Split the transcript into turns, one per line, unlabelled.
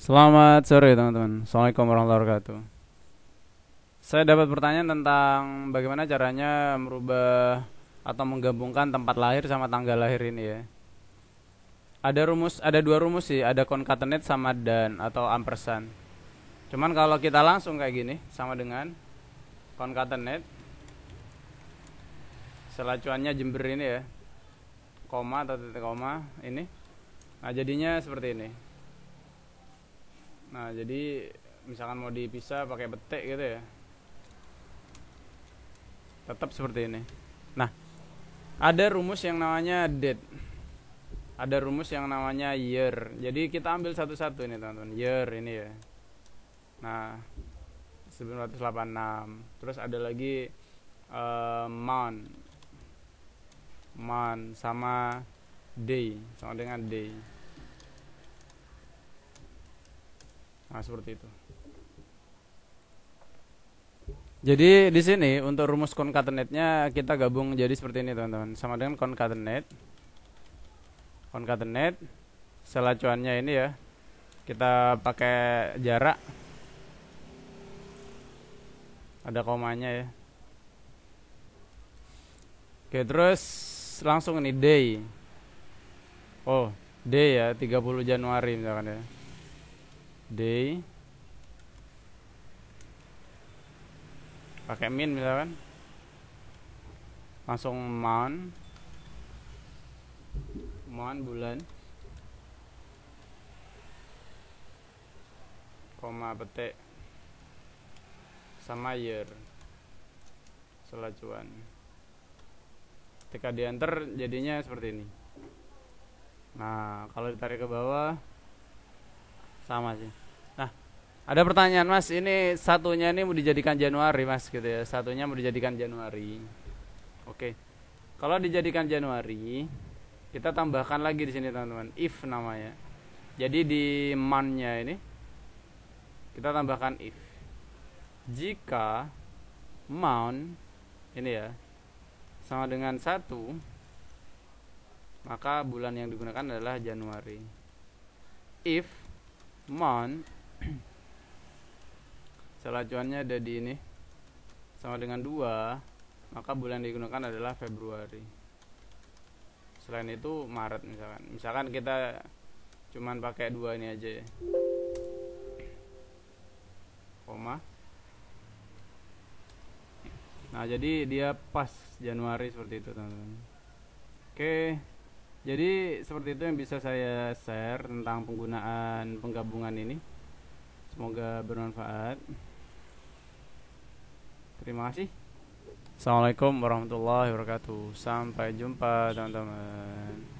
Selamat sore teman-teman. Assalamualaikum warahmatullahi wabarakatuh. Saya dapat pertanyaan tentang bagaimana caranya merubah atau menggabungkan tempat lahir sama tanggal lahir ini ya. Ada rumus, ada dua rumus sih, ada concatenate sama dan atau ampersand. Cuman kalau kita langsung kayak gini sama dengan concatenate selacuannya jember ini ya. Koma atau titik koma ini. Nah, jadinya seperti ini jadi misalkan mau dipisah pakai betek gitu ya tetap seperti ini nah ada rumus yang namanya date ada rumus yang namanya year jadi kita ambil satu-satu ini teman-teman year ini ya nah 1986 terus ada lagi uh, month month sama day sama dengan day Nah, seperti itu. Jadi di sini untuk rumus concatenate-nya kita gabung jadi seperti ini teman-teman sama dengan concatenate concatenate selacuannya ini ya kita pakai jarak ada komanya ya Oke terus langsung ini day Oh day ya 30 Januari misalkan ya day pakai min misalkan langsung mon mon bulan koma petik sama year selacuan ketika di enter jadinya seperti ini nah kalau ditarik ke bawah sama sih nah ada pertanyaan mas ini satunya ini mau dijadikan Januari mas gitu ya satunya mau dijadikan Januari oke kalau dijadikan Januari kita tambahkan lagi di sini teman-teman if namanya jadi di mannya ini kita tambahkan if jika mount ini ya sama dengan satu maka bulan yang digunakan adalah Januari if mon selajuannya ada di ini sama dengan dua, maka bulan yang digunakan adalah Februari selain itu Maret misalkan misalkan kita cuman pakai dua ini aja ya koma nah jadi dia pas Januari seperti itu teman-teman oke jadi seperti itu yang bisa saya share tentang penggunaan penggabungan ini. Semoga bermanfaat. Terima kasih. Assalamualaikum warahmatullahi wabarakatuh. Sampai jumpa teman-teman.